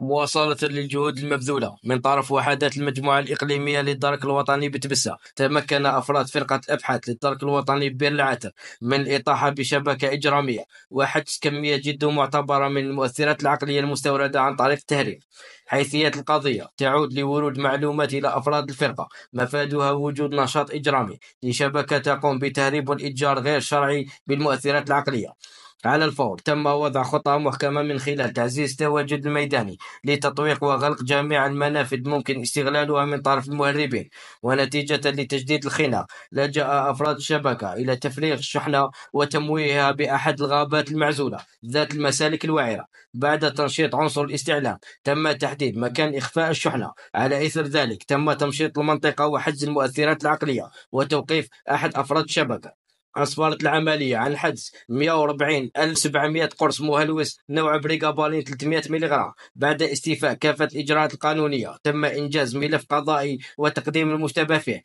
مواصلة للجهود المبذولة من طرف وحدات المجموعة الإقليمية للدرك الوطني بتبسة تمكن أفراد فرقة أبحاث للدرك الوطني ببير العتر من الإطاحة بشبكة إجرامية وحجز كمية جد معتبرة من المؤثرات العقلية المستوردة عن طريق التهريب حيثية القضية تعود لورود معلومات إلى أفراد الفرقة مفادها وجود نشاط إجرامي لشبكة تقوم بتهريب والإتجار غير شرعي بالمؤثرات العقلية على الفور تم وضع خطة محكمة من خلال تعزيز التواجد الميداني لتطويق وغلق جميع المنافذ ممكن استغلالها من طرف المهربين ونتيجة لتجديد الخناق لجأ أفراد الشبكة إلى تفريغ الشحنة وتمويهها بأحد الغابات المعزولة ذات المسالك الوعرة بعد تنشيط عنصر الاستعلام تم تحديد مكان إخفاء الشحنة على إثر ذلك تم تمشيط المنطقة وحجز المؤثرات العقلية وتوقيف أحد أفراد الشبكة أصبرت العملية عن حدس 140 1700 قرص مهلوس نوع بريغابالين 300 ملغ بعد استيفاء كافة الإجراءات القانونية تم إنجاز ملف قضائي وتقديم المشتبه فيه